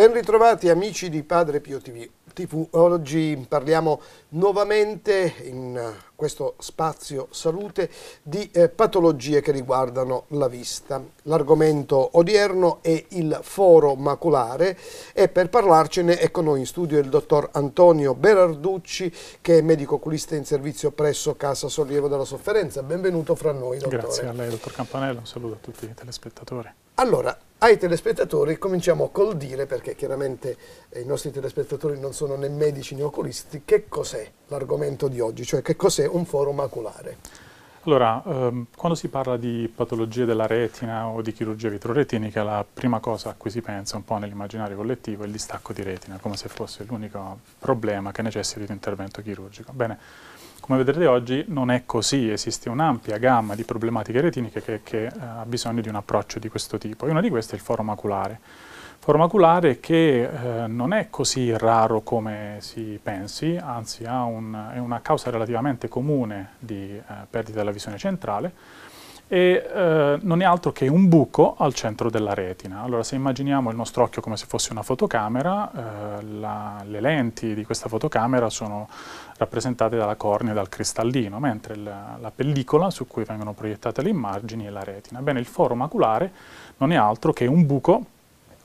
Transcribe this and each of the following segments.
Ben ritrovati amici di Padre Pio TV. TV. Oggi parliamo nuovamente in questo spazio salute di eh, patologie che riguardano la vista. L'argomento odierno è il foro maculare e per parlarcene è con ecco noi in studio il dottor Antonio Berarducci che è medico oculista in servizio presso Casa Sollievo della Sofferenza. Benvenuto fra noi, dottore. Grazie a lei, dottor Campanella. Un saluto a tutti i telespettatori. Allora, ai telespettatori cominciamo col dire, perché chiaramente eh, i nostri telespettatori non sono né medici né oculisti, che cos'è l'argomento di oggi, cioè che cos'è un foro maculare? Allora, ehm, quando si parla di patologie della retina o di chirurgia vitroretinica, la prima cosa a cui si pensa un po' nell'immaginario collettivo è il distacco di retina, come se fosse l'unico problema che necessiti di intervento chirurgico. Bene, come vedrete oggi non è così, esiste un'ampia gamma di problematiche retiniche che, che eh, ha bisogno di un approccio di questo tipo e una di queste è il foro maculare. Foro maculare che eh, non è così raro come si pensi, anzi un, è una causa relativamente comune di eh, perdita della visione centrale, e eh, non è altro che un buco al centro della retina. Allora se immaginiamo il nostro occhio come se fosse una fotocamera, eh, la, le lenti di questa fotocamera sono rappresentate dalla cornea e dal cristallino, mentre la, la pellicola su cui vengono proiettate le immagini è la retina. Bene, il foro maculare non è altro che un buco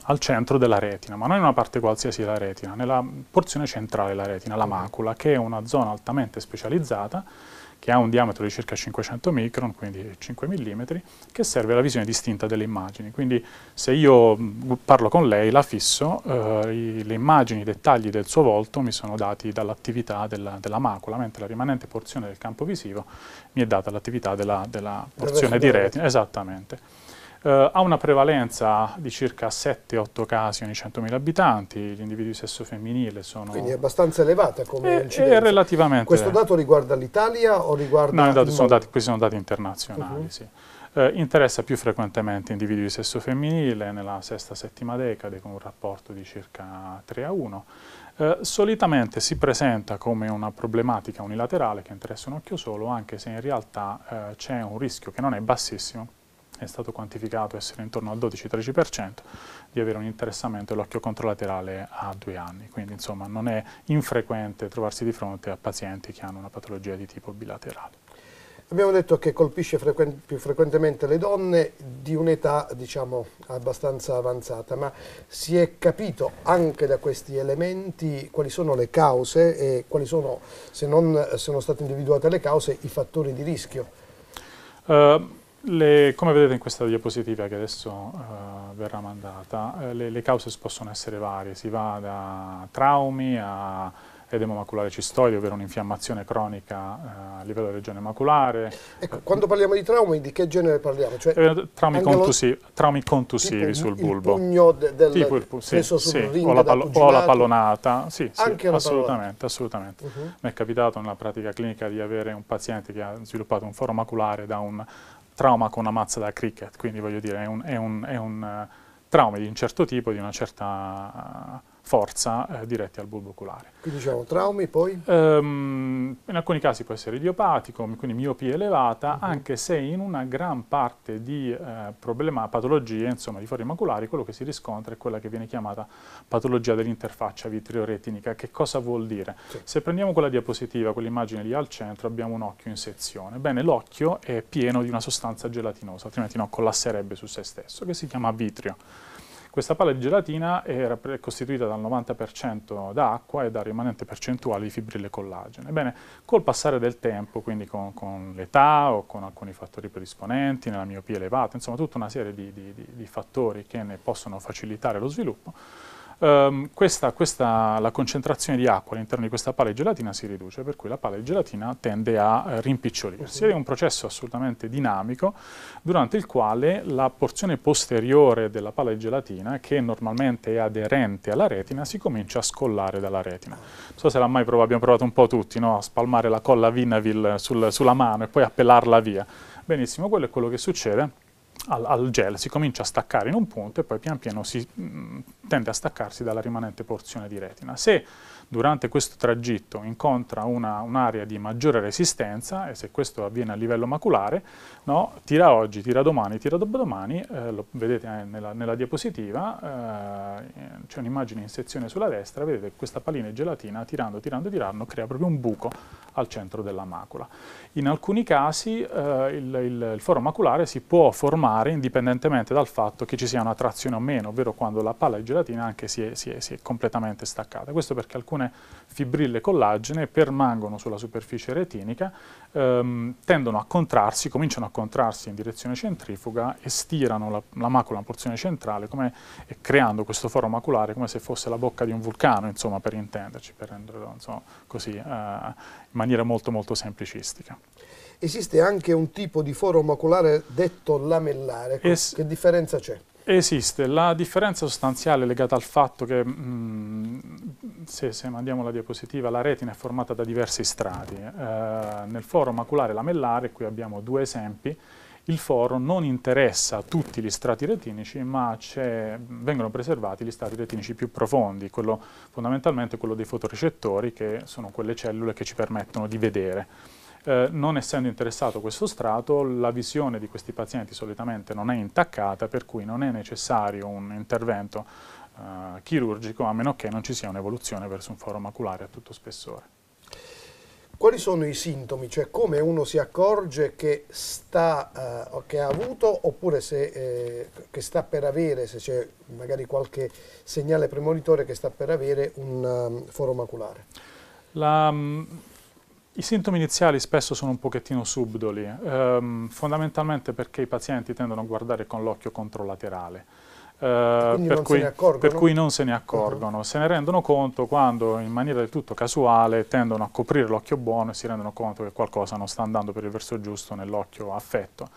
al centro della retina, ma non in una parte qualsiasi della retina, nella porzione centrale della retina, la mm. macula, che è una zona altamente specializzata che ha un diametro di circa 500 micron, quindi 5 mm, che serve alla visione distinta delle immagini. Quindi se io mm, parlo con lei, la fisso, eh, le immagini, i dettagli del suo volto mi sono dati dall'attività della, della, macula, mentre la rimanente porzione del campo visivo mi è data dall'attività della, della porzione di retina. Esattamente eh, ha una prevalenza di circa 7-8 casi ogni 100.000 abitanti, gli individui di sesso femminile sono... Quindi è abbastanza elevata come è, incidenza. È relativamente... Questo dato riguarda l'Italia o riguarda... No, dato, sono dati, questi sono dati internazionali, uh mhm. -huh. sì. Eh, interessa più frequentemente individui di sesso femminile nella sesta-settima decade con un rapporto di circa 3 a 1. Eh, solitamente si presenta come una problematica unilaterale che interessa un occhio solo, anche se in realtà eh, c'è un rischio che non è bassissimo è stato quantificato essere intorno al 12-13%, di avere un interessamento dell'occhio controlaterale a due anni. Quindi insomma non è infrequente trovarsi di fronte a pazienti che hanno una patologia di tipo bilaterale. Abbiamo detto che colpisce frequen più frequentemente le donne di un'età diciamo abbastanza avanzata, ma si è capito anche da questi elementi quali sono le cause e quali sono, se non eh, sono state individuate le cause, i fattori di rischio? Uh, le, come vedete in questa diapositiva che adesso uh, verrà mandata, eh, le, le, cause possono essere varie, si va da traumi a edema maculare cistoide, ovvero un'infiammazione cronica uh, a livello della regione maculare. Ecco, quando parliamo di traumi, di che genere parliamo? Cioè, eh, traumi, contusivi, traumi, contusivi, tipo, sul bulbo. Il pugno de, del tipo il pu sì, sì, o, la o, la pallonata, sì, sì assolutamente. assolutamente. Uh mhm. -huh. Mi è capitato nella pratica clinica di avere un paziente che ha sviluppato un foro maculare da un trauma con una mazza da cricket, quindi voglio dire è un, è un, è un eh, trauma di un certo tipo, di una certa forza eh, diretti al bulbo oculare. Quindi diciamo traumi poi? Um, in alcuni casi può essere idiopatico, quindi miopia elevata, uh mhm. -huh. anche se in una gran parte di eh, problema, patologie insomma, di forma maculari quello che si riscontra è quella che viene chiamata patologia dell'interfaccia vitrioretinica. Che cosa vuol dire? Sì. Se prendiamo quella diapositiva, quell'immagine lì al centro, abbiamo un occhio in sezione. Bene, l'occhio è pieno di una sostanza gelatinosa, altrimenti no, collasserebbe su se stesso, che si chiama vitrio questa palla di gelatina è costituita dal 90% d'acqua e dal rimanente percentuale di fibrille collagene. Ebbene, col passare del tempo, quindi con, con l'età o con alcuni fattori predisponenti, nella miopia elevata, insomma tutta una serie di, di, di fattori che ne possono facilitare lo sviluppo, Um, questa, questa, la concentrazione di acqua all'interno di questa palla di gelatina si riduce, per cui la palla di gelatina tende a eh, rimpicciolirsi. Ed è un processo assolutamente dinamico, durante il quale la porzione posteriore della palla di gelatina, che normalmente è aderente alla retina, si comincia a scollare dalla retina. Non so se l'ha mai provato, abbiamo provato un po' tutti, no? a spalmare la colla Vinavil sul, sulla mano e poi a pelarla via. Benissimo, quello è quello che succede al, al, gel, si comincia a staccare in un punto e poi pian piano si mh, mm, tende a staccarsi dalla rimanente porzione di retina. Se durante questo tragitto incontra un'area un di maggiore resistenza e se questo avviene a livello maculare, no, tira oggi, tira domani, tira dopodomani, eh, lo vedete nella, nella, diapositiva, eh, c'è un'immagine in sezione sulla destra, vedete questa pallina di gelatina tirando, tirando, tirando crea proprio un buco al centro della macula. In alcuni casi eh, il, il, il foro maculare si può formare indipendentemente dal fatto che ci sia una trazione o meno, ovvero quando la palla di gelatina anche si è, si è, si è completamente staccata. Questo perché alcuni alcune fibrille collagene permangono sulla superficie retinica, ehm, tendono a contrarsi, cominciano a contrarsi in direzione centrifuga e stirano la, la macula in porzione centrale come, creando questo foro maculare come se fosse la bocca di un vulcano, insomma, per intenderci, per renderlo insomma, così eh, in maniera molto molto semplicistica. Esiste anche un tipo di foro maculare detto lamellare, es che differenza c'è? Esiste, la differenza sostanziale legata al fatto che, mh, mm, se, se, mandiamo la diapositiva, la retina è formata da diversi strati. Eh, nel foro maculare lamellare, qui abbiamo due esempi, il foro non interessa tutti gli strati retinici, ma vengono preservati gli strati retinici più profondi, quello, fondamentalmente quello dei fotorecettori, che sono quelle cellule che ci permettono di vedere. Eh, non essendo interessato questo strato, la visione di questi pazienti solitamente non è intaccata, per cui non è necessario un intervento eh, chirurgico a meno che non ci sia un'evoluzione verso un foro maculare a tutto spessore. Quali sono i sintomi? Cioè come uno si accorge che, sta, eh, che ha avuto oppure se, eh, che sta per avere, se c'è magari qualche segnale premonitore che sta per avere un um, foro maculare? La, mm, i sintomi iniziali spesso sono un pochettino subdoli, ehm, fondamentalmente perché i pazienti tendono a guardare con l'occhio controlaterale. Eh, per, cui, per, cui, non se ne accorgono, uh mm-hmm. -huh. se ne rendono conto quando in maniera del tutto casuale tendono a coprire l'occhio buono e si rendono conto che qualcosa non sta andando per il verso giusto nell'occhio affetto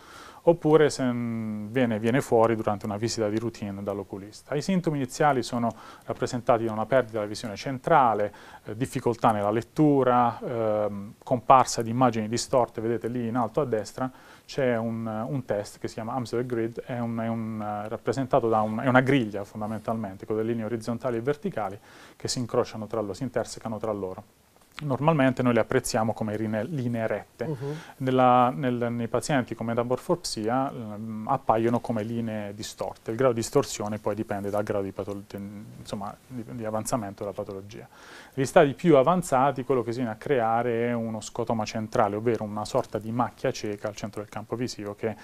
oppure se mm, viene, viene, fuori durante una visita di routine dall'oculista. I sintomi iniziali sono rappresentati da una perdita della visione centrale, eh, difficoltà nella lettura, eh, comparsa di immagini distorte, vedete lì in alto a destra c'è un, eh, un, test che si chiama Amsler Grid, è, un, è un, eh, rappresentato da un, una griglia fondamentalmente con delle linee orizzontali e verticali che si incrociano tra loro, si intersecano tra loro normalmente noi le apprezziamo come linee rette. Uh mhm. -huh. Nella, nel, nei pazienti con metaborforpsia mh, ehm, appaiono come linee distorte. Il grado di distorsione poi dipende dal grado di, insomma, di, di avanzamento della patologia. Negli stadi più avanzati quello che si viene a creare è uno scotoma centrale, ovvero una sorta di macchia cieca al centro del campo visivo che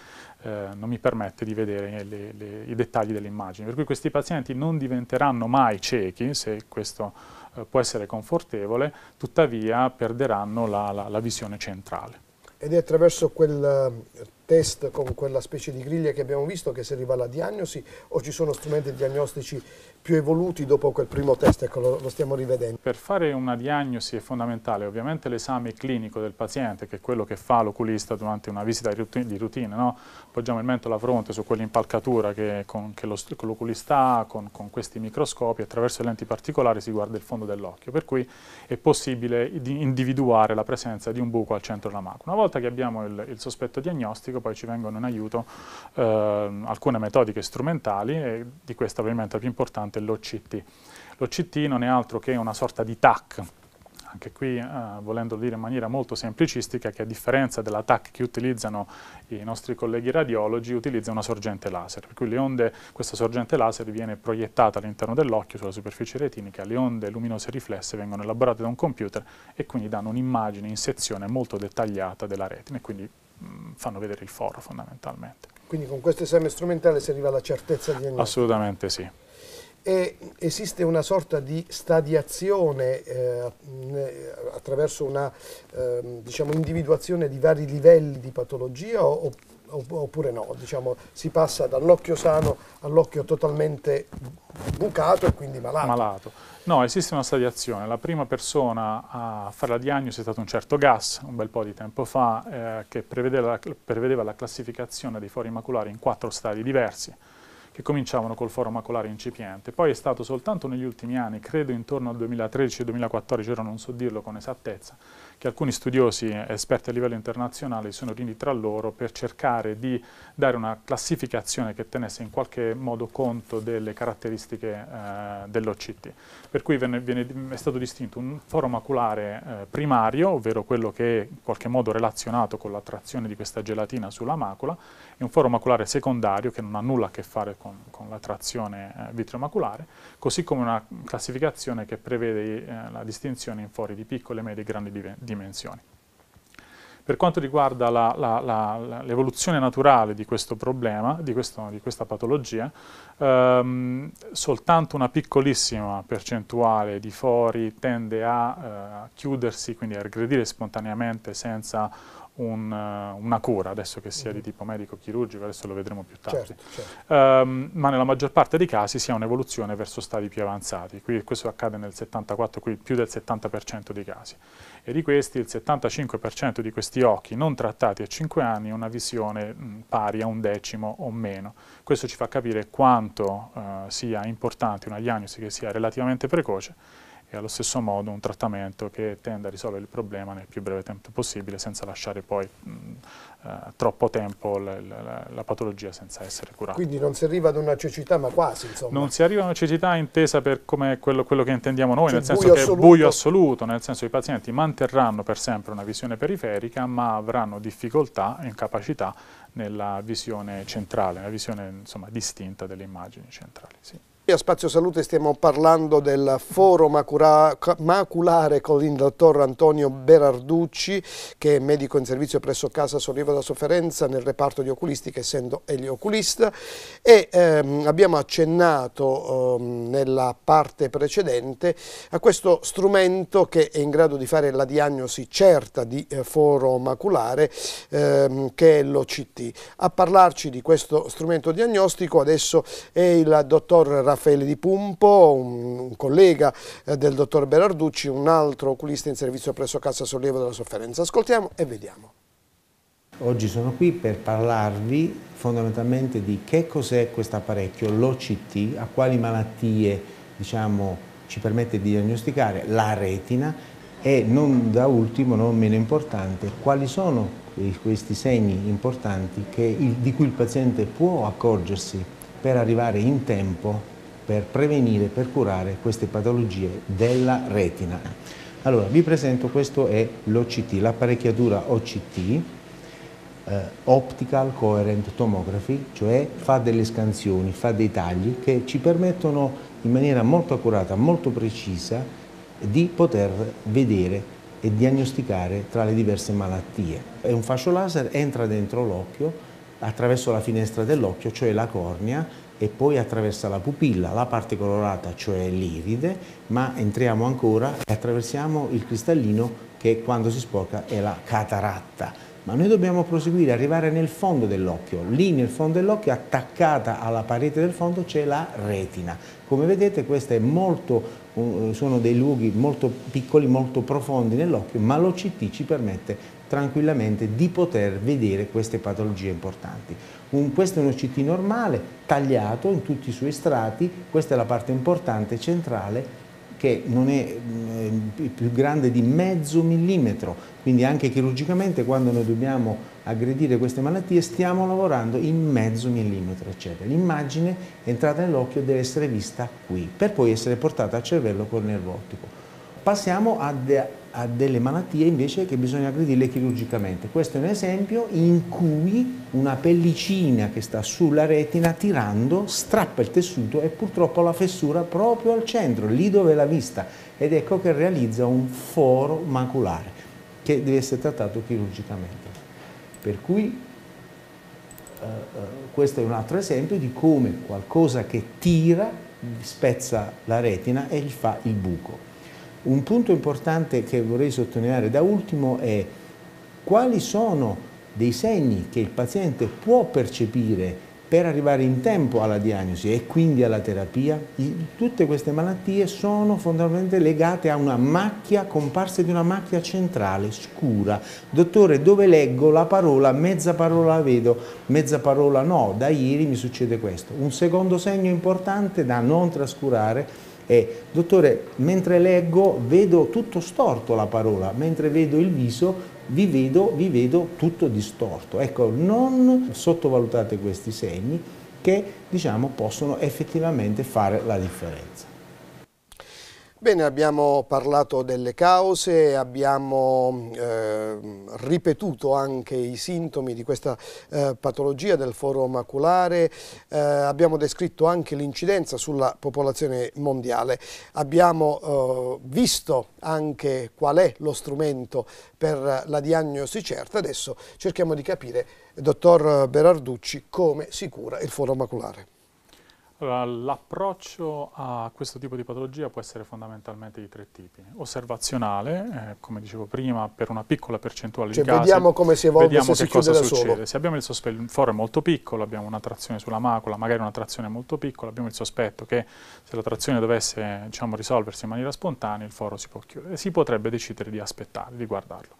eh, non mi permette di vedere le, le, i dettagli dell'immagine. Per cui questi pazienti non diventeranno mai ciechi se questo eh, può essere confortevole, tuttavia perderanno la, la, la visione centrale. Ed è attraverso quel eh, test con quella specie di griglia che abbiamo visto che si arriva alla diagnosi o ci sono strumenti diagnostici più evoluti dopo quel primo test, ecco, lo, lo stiamo rivedendo. Per fare una diagnosi è fondamentale ovviamente l'esame clinico del paziente, che è quello che fa l'oculista durante una visita di routine, no? poggiamo il mento alla fronte su quell'impalcatura che, con, che lo, con l'oculista ha, con, con, questi microscopi, attraverso le lenti particolari si guarda il fondo dell'occhio, per cui è possibile individuare la presenza di un buco al centro della macchina. Una volta che abbiamo il, il sospetto diagnostico poi ci vengono in aiuto eh, alcune metodiche strumentali e di questa ovviamente la più importante importante, l'OCT. L'OCT non è altro che una sorta di TAC, anche qui eh, volendo dire in maniera molto semplicistica che a differenza della TAC che utilizzano i nostri colleghi radiologi utilizza una sorgente laser, per cui le onde, questa sorgente laser viene proiettata all'interno dell'occhio sulla superficie retinica, le onde luminose riflesse vengono elaborate da un computer e quindi danno un'immagine in sezione molto dettagliata della retina e quindi mh, mm, fanno vedere il foro fondamentalmente. Quindi con questo esame strumentale si arriva alla certezza di diagnosi? Assolutamente sì e esiste una sorta di stadiazione eh, eh attraverso una eh, diciamo, individuazione di vari livelli di patologia opp oppure no? Diciamo, si passa dall'occhio sano all'occhio totalmente bucato e quindi malato. malato. No, esiste una stadiazione. La prima persona a fare la diagnosi è stato un certo Gas, un bel po' di tempo fa, eh, che prevedeva la, prevedeva la classificazione dei fori maculari in quattro stadi diversi che cominciavano col foro macolare incipiente. Poi è stato soltanto negli ultimi anni, credo intorno al 2013-2014, ora non so dirlo con esattezza, che alcuni studiosi esperti a livello internazionale sono riuniti tra loro per cercare di dare una classificazione che tenesse in qualche modo conto delle caratteristiche eh, dell'OCT. Per cui venne, viene, è stato distinto un foro maculare eh, primario, ovvero quello che è in qualche modo relazionato con l'attrazione di questa gelatina sulla macula, e un foro maculare secondario che non ha nulla a che fare con, con l'attrazione eh, vitromaculare, così come una classificazione che prevede eh, la distinzione in fori di piccole, medie e grandi divenze dimensioni. Per quanto riguarda l'evoluzione naturale di questo problema, di, questo, di questa patologia, ehm, soltanto una piccolissima percentuale di fori tende a eh, chiudersi, quindi a regredire spontaneamente senza un, eh, una cura, adesso che sia di mm-hmm. tipo medico-chirurgico, adesso lo vedremo più tardi, certo, certo. Um, ma nella maggior parte dei casi si ha un'evoluzione verso stadi più avanzati, qui, questo accade nel 74, qui più del 70% dei casi, e di questi il 75% di questi occhi non trattati a 5 anni ha una visione mh, mm, pari a un decimo o meno, questo ci fa capire quanto uh, sia importante una diagnosi che sia relativamente precoce e allo stesso modo un trattamento che tenda a risolvere il problema nel più breve tempo possibile senza lasciare poi mh, eh, troppo tempo la, la, la, patologia senza essere curata. Quindi non si arriva ad una cecità ma quasi insomma. Non si arriva ad una cecità intesa per come quello, quello che intendiamo noi, cioè, nel senso che assoluto. è buio assoluto, nel senso che i pazienti manterranno per sempre una visione periferica ma avranno difficoltà e incapacità nella visione centrale, una visione insomma, distinta delle immagini centrali. Sì a Spazio Salute stiamo parlando del foro maculare con il dottor Antonio Berarducci che è medico in servizio presso Casa Sollievo da Sofferenza nel reparto di oculistica essendo egli oculista e ehm, abbiamo accennato ehm, nella parte precedente a questo strumento che è in grado di fare la diagnosi certa di eh, foro maculare ehm, che è l'OCT. A parlarci di questo strumento diagnostico adesso è il dottor Raffaele Raffaele Di Pumpo, un, un collega eh, del dottor Berarducci, un altro oculista in servizio presso Cassa Sollievo della Sofferenza. Ascoltiamo e vediamo. Oggi sono qui per parlarvi fondamentalmente di che cos'è questo apparecchio, l'OCT, a quali malattie diciamo, ci permette di diagnosticare la retina e non da ultimo, non meno importante, quali sono questi segni importanti che, di cui il paziente può accorgersi per arrivare in tempo per prevenire per curare queste patologie della retina. Allora, vi presento, questo è l'OCT, l'apparecchiatura OCT, eh, Optical Coherent Tomography, cioè fa delle scansioni, fa dei tagli che ci permettono in maniera molto accurata, molto precisa, di poter vedere e diagnosticare tra le diverse malattie. È un fascio laser entra dentro l'occhio attraverso la finestra dell'occhio, cioè la cornea, e poi attraversa la pupilla, la parte colorata, cioè l'iride, ma entriamo ancora e attraversiamo il cristallino che quando si sporca è la cataratta. Ma noi dobbiamo proseguire, arrivare nel fondo dell'occhio. Lì nel fondo dell'occhio, attaccata alla parete del fondo, c'è la retina. Come vedete questi eh, sono dei luoghi molto piccoli, molto profondi nell'occhio, ma l'OCT ci permette tranquillamente di poter vedere queste patologie importanti. Un, questo è un OCT normale, tagliato in tutti i suoi strati, questa è la parte importante, centrale, che non mm, è più grande di mezzo millimetro, quindi anche chirurgicamente quando noi dobbiamo aggredire queste malattie stiamo lavorando in mezzo millimetro, eccetera. L'immagine entrata nell'occhio deve essere vista qui, per poi essere portata al cervello col nervo ottico. Passiamo ad a delle malattie invece che bisogna aggredirle chirurgicamente. Questo è un esempio in cui una pellicina che sta sulla retina tirando strappa il tessuto e purtroppo la fessura proprio al centro, lì dove l'ha vista ed ecco che realizza un foro maculare che deve essere trattato chirurgicamente. Per cui eh, eh, questo è un altro esempio di come qualcosa che tira spezza la retina e gli fa il buco. Un punto importante che vorrei sottolineare da ultimo è quali sono dei segni che il paziente può percepire per arrivare in tempo alla diagnosi e quindi alla terapia, tutte queste malattie sono fondamentalmente legate a una macchia, comparsa di una macchia centrale, scura. Dottore, dove leggo la parola, mezza parola la vedo, mezza parola no, da ieri mi succede questo. Un secondo segno importante da non trascurare è dottore, mentre leggo vedo tutto storto la parola, mentre vedo il viso vi vedo, vi vedo tutto distorto. Ecco, non sottovalutate questi segni che diciamo, possono effettivamente fare la differenza. Bene, abbiamo parlato delle cause, abbiamo eh, ripetuto anche i sintomi di questa eh, patologia del foro maculare, eh, abbiamo descritto anche l'incidenza sulla popolazione mondiale, abbiamo eh, visto anche qual è lo strumento per la diagnosi certa, adesso cerchiamo di capire, dottor Berarducci, come si cura il foro maculare. Allora, l'approccio a questo tipo di patologia può essere fondamentalmente di tre tipi. Osservazionale, eh, come dicevo prima, per una piccola percentuale cioè, di casi. Vediamo come si evolve vediamo se che cosa succede. Solo. Se abbiamo il sospetto, il foro è molto piccolo, abbiamo una trazione sulla macola, magari una trazione molto piccola, abbiamo il sospetto che se la trazione dovesse diciamo, risolversi in maniera spontanea, il foro si, può chiudere. si potrebbe decidere di aspettare, di guardarlo.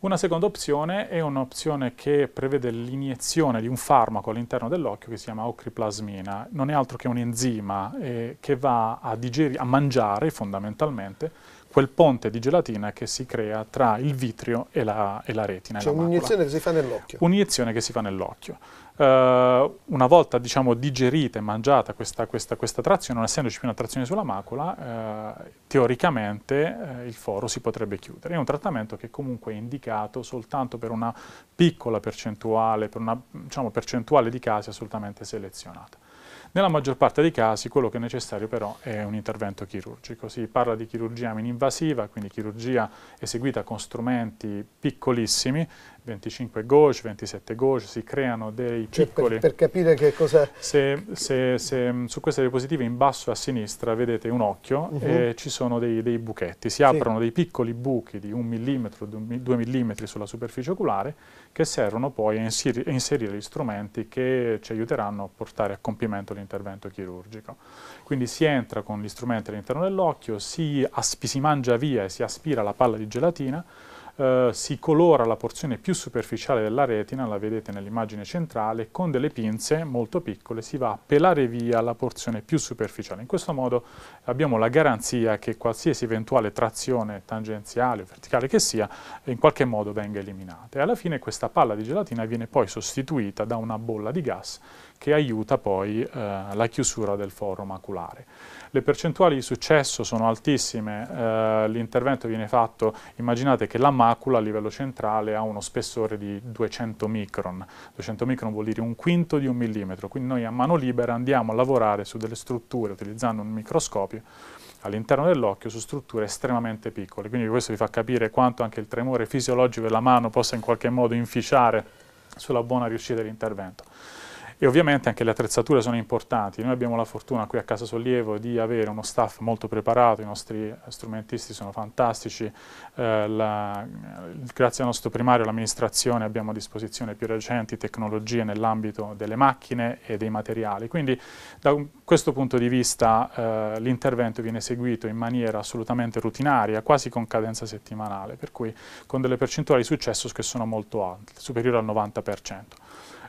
Una seconda opzione è un'opzione che prevede l'iniezione di un farmaco all'interno dell'occhio che si chiama ocriplasmina, non è altro che un enzima eh, che va a, a mangiare fondamentalmente quel ponte di gelatina che si crea tra il vitrio e la, e la retina. Cioè un'iniezione che si fa nell'occhio. Un'iniezione che si fa nell'occhio. Eh, una volta diciamo, digerita e mangiata questa, questa, questa, trazione, non essendoci più una trazione sulla macula, eh, teoricamente eh, il foro si potrebbe chiudere. È un trattamento che comunque è indicato soltanto per una piccola percentuale, per una diciamo, percentuale di casi assolutamente selezionata. Nella maggior parte dei casi quello che è necessario però è un intervento chirurgico. Si parla di chirurgia mininvasiva, quindi chirurgia eseguita con strumenti piccolissimi 25 gauge, 27 gauge, si creano dei piccoli... Cioè, per, per, capire che cosa... Se, se, se, mm, su queste diapositive in basso a sinistra vedete un occhio uh -huh. e ci sono dei, dei buchetti, si sì. aprono dei piccoli buchi di 1 mm, 2 mm sulla superficie oculare che servono poi a inserire, a inserire gli strumenti che ci aiuteranno a portare a compimento l'intervento chirurgico. Quindi si entra con gli strumenti all'interno dell'occhio, si, si mangia via e si aspira la palla di gelatina eh, si colora la porzione più superficiale della retina, la vedete nell'immagine centrale, con delle pinze molto piccole si va a pelare via la porzione più superficiale. In questo modo abbiamo la garanzia che qualsiasi eventuale trazione tangenziale o verticale che sia in qualche modo venga eliminata. E alla fine questa palla di gelatina viene poi sostituita da una bolla di gas che aiuta poi eh, la chiusura del foro maculare. Le percentuali di successo sono altissime, eh, l'intervento viene fatto, immaginate che la macula a livello centrale ha uno spessore di 200 micron, 200 micron vuol dire un quinto di un millimetro, quindi noi a mano libera andiamo a lavorare su delle strutture utilizzando un microscopio all'interno dell'occhio su strutture estremamente piccole, quindi questo vi fa capire quanto anche il tremore fisiologico della mano possa in qualche modo inficiare sulla buona riuscita dell'intervento e ovviamente anche le attrezzature sono importanti. Noi abbiamo la fortuna qui a Casa Sollievo di avere uno staff molto preparato, i nostri strumentisti sono fantastici, eh, la, grazie al nostro primario l'amministrazione abbiamo a disposizione più recenti tecnologie nell'ambito delle macchine e dei materiali. Quindi da questo punto di vista eh, l'intervento viene seguito in maniera assolutamente rutinaria, quasi con cadenza settimanale, per cui con delle percentuali di successo che sono molto alte, superiori al 90%.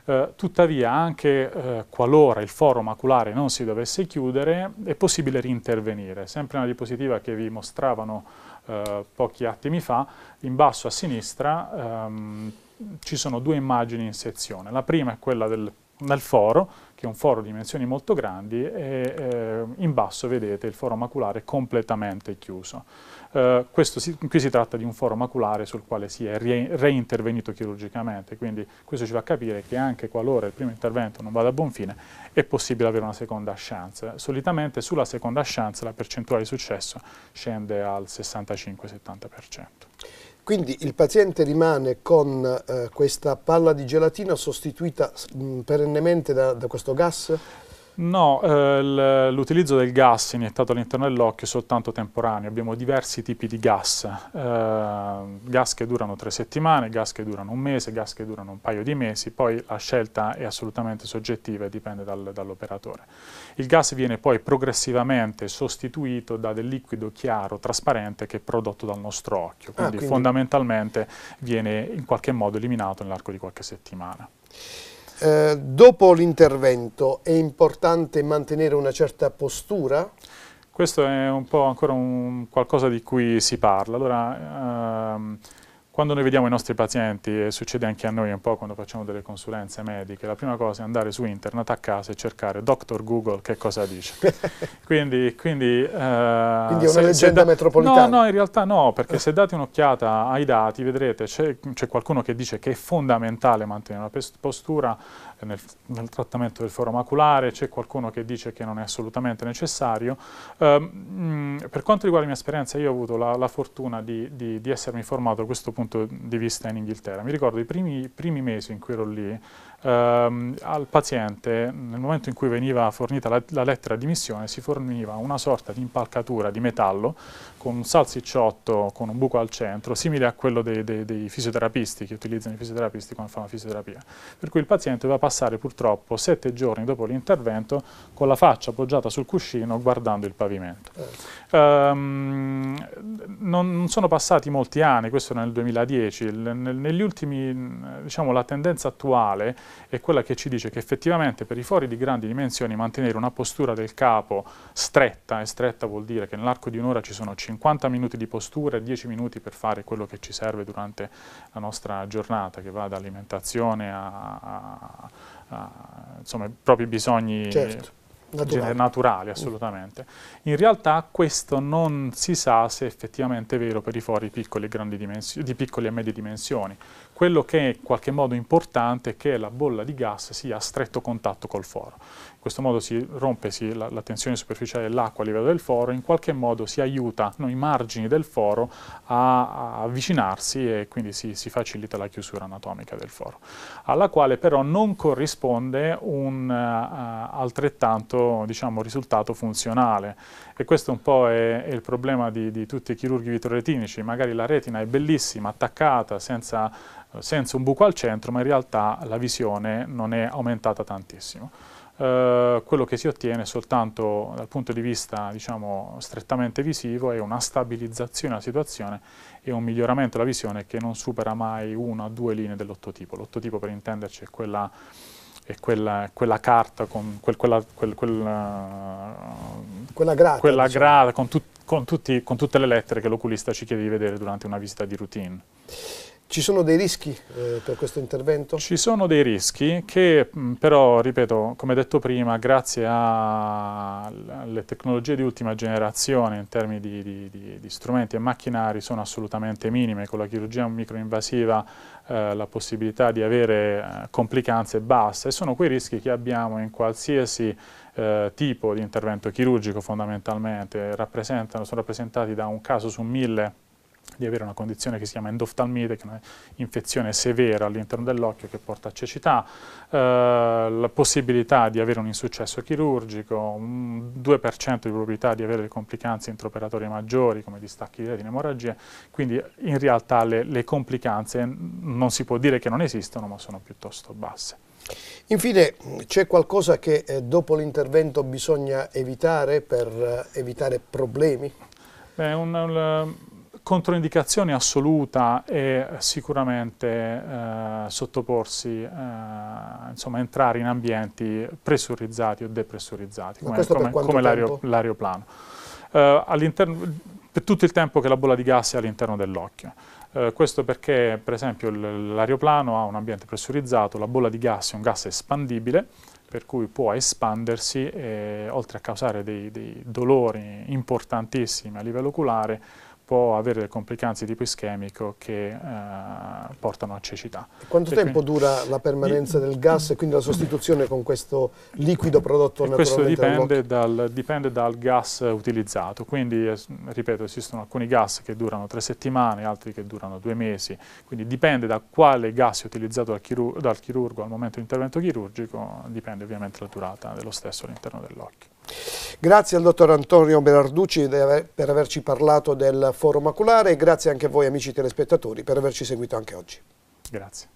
Eh, tuttavia, anche eh, qualora il foro maculare non si dovesse chiudere, è possibile reintervenire. Sempre nella diapositiva che vi mostravano eh, pochi attimi fa, in basso a sinistra ehm, ci sono due immagini in sezione. La prima è quella del, del foro, che è un foro di dimensioni molto grandi e eh, in basso vedete il foro maculare completamente chiuso. Eh, si, qui si tratta di un foro maculare sul quale si è reintervenito chirurgicamente, quindi questo ci fa capire che anche qualora il primo intervento non vada a buon fine è possibile avere una seconda chance. Solitamente sulla seconda chance la percentuale di successo scende al 65-70%. Quindi il paziente rimane con eh, questa palla di gelatina sostituita mh, perennemente da, da questo gas? No, eh, l'utilizzo del gas iniettato all'interno dell'occhio è soltanto temporaneo, abbiamo diversi tipi di gas, eh, gas che durano tre settimane, gas che durano un mese, gas che durano un paio di mesi, poi la scelta è assolutamente soggettiva e dipende dal, dall'operatore. Il gas viene poi progressivamente sostituito da del liquido chiaro, trasparente, che è prodotto dal nostro occhio, ah, quindi, ah, quindi... fondamentalmente viene in qualche modo eliminato nell'arco di qualche settimana. Eh, dopo l'intervento è importante mantenere una certa postura? Questo è un po' ancora un qualcosa di cui si parla. Allora, ehm, quando noi vediamo i nostri pazienti, e succede anche a noi un po' quando facciamo delle consulenze mediche, la prima cosa è andare su internet a casa e cercare Dr. Google che cosa dice. quindi, quindi, eh, quindi, è una se, leggenda se metropolitana? No, no, in realtà no, perché se date un'occhiata ai dati vedrete c'è qualcuno che dice che è fondamentale mantenere una postura nel, nel trattamento del foro maculare, c'è qualcuno che dice che non è assolutamente necessario. Eh, per quanto riguarda la mia esperienza, io ho avuto la, la fortuna di, di, di, essermi formato da questo punto di vista in Inghilterra. Mi ricordo i primi, primi mesi in cui ero lì, ehm, al paziente nel momento in cui veniva fornita la, la lettera di missione si forniva una sorta di impalcatura di metallo con un salsicciotto con un buco al centro simile a quello dei, dei, dei fisioterapisti che utilizzano i fisioterapisti quando fanno fisioterapia per cui il paziente doveva passare purtroppo sette giorni dopo l'intervento con la faccia appoggiata sul cuscino guardando il pavimento. Eh. Um, non, sono passati molti anni, questo era nel 2010, negli ultimi, diciamo, la tendenza attuale è quella che ci dice che effettivamente per i fori di grandi dimensioni mantenere una postura del capo stretta, e stretta vuol dire che nell'arco di un'ora ci sono 50 minuti di postura e 10 minuti per fare quello che ci serve durante la nostra giornata, che va dall'alimentazione a, a, a, insomma, i propri bisogni certo naturali. naturali assolutamente. In realtà questo non si sa se è effettivamente vero per i fori piccoli e di piccole e medie dimensioni. Quello che è in qualche modo importante è che la bolla di gas sia a stretto contatto col foro questo modo si rompe si, la, la, tensione superficiale dell'acqua a livello del foro, in qualche modo si aiutano i margini del foro a, a avvicinarsi e quindi si, si, facilita la chiusura anatomica del foro, alla quale però non corrisponde un uh, altrettanto diciamo, risultato funzionale e questo un po' è, è il problema di, di, tutti i chirurghi vitroretinici, magari la retina è bellissima, attaccata, senza, senza un buco al centro, ma in realtà la visione non è aumentata tantissimo. Eh, quello che si ottiene soltanto dal punto di vista diciamo, strettamente visivo è una stabilizzazione della situazione e un miglioramento della visione che non supera mai una o due linee dell'ottotipo. L'ottotipo per intenderci è quella e quella, quella, carta con quel, quella, quel, quella, eh, quella, grata, quella diciamo. grata con, tu, con, tutti, con tutte le lettere che l'oculista ci chiede di vedere durante una visita di routine. Ci sono dei rischi eh, per questo intervento? Ci sono dei rischi che mm, però, ripeto, come detto prima, grazie alle tecnologie di ultima generazione in termini di, di, di, strumenti e macchinari sono assolutamente minime. Con la chirurgia microinvasiva eh, la possibilità di avere eh, complicanze è bassa e sono quei rischi che abbiamo in qualsiasi eh, tipo di intervento chirurgico fondamentalmente. sono rappresentati da un caso su mille di avere una condizione che si chiama endoftalmide, che è un'infezione severa all'interno dell'occhio che porta a cecità, eh, la possibilità di avere un insuccesso chirurgico, un 2% di probabilità di avere complicanze intraoperatorie maggiori come distacchi di retina, emorragie, quindi in realtà le, le complicanze non si può dire che non esistono ma sono piuttosto basse. Infine c'è qualcosa che eh, dopo l'intervento bisogna evitare per eh, evitare problemi? Beh, un, un Controindicazione assoluta è sicuramente eh, sottoporsi, eh, insomma entrare in ambienti pressurizzati o depressurizzati, Ma come, come, come l'aeroplano. Eh, per tutto il tempo che la bolla di gas è all'interno dell'occhio. Eh, questo perché per esempio l'aeroplano ha un ambiente pressurizzato, la bolla di gas è un gas espandibile, per cui può espandersi e oltre a causare dei, dei dolori importantissimi a livello oculare può avere delle complicanze di tipo ischemico che eh, portano a cecità. E quanto e tempo quindi, dura la permanenza del gas e quindi la sostituzione con questo liquido prodotto Questo dipende dal, dipende dal, gas utilizzato, quindi ripeto esistono alcuni gas che durano tre settimane, altri che durano due mesi, quindi dipende da quale gas è utilizzato dal, chirur dal chirurgo al momento dell'intervento chirurgico, dipende ovviamente la durata dello stesso all'interno dell'occhio. Grazie al dottor Antonio Berarducci per averci parlato del foro maculare e grazie anche a voi amici telespettatori per averci seguito anche oggi. Grazie.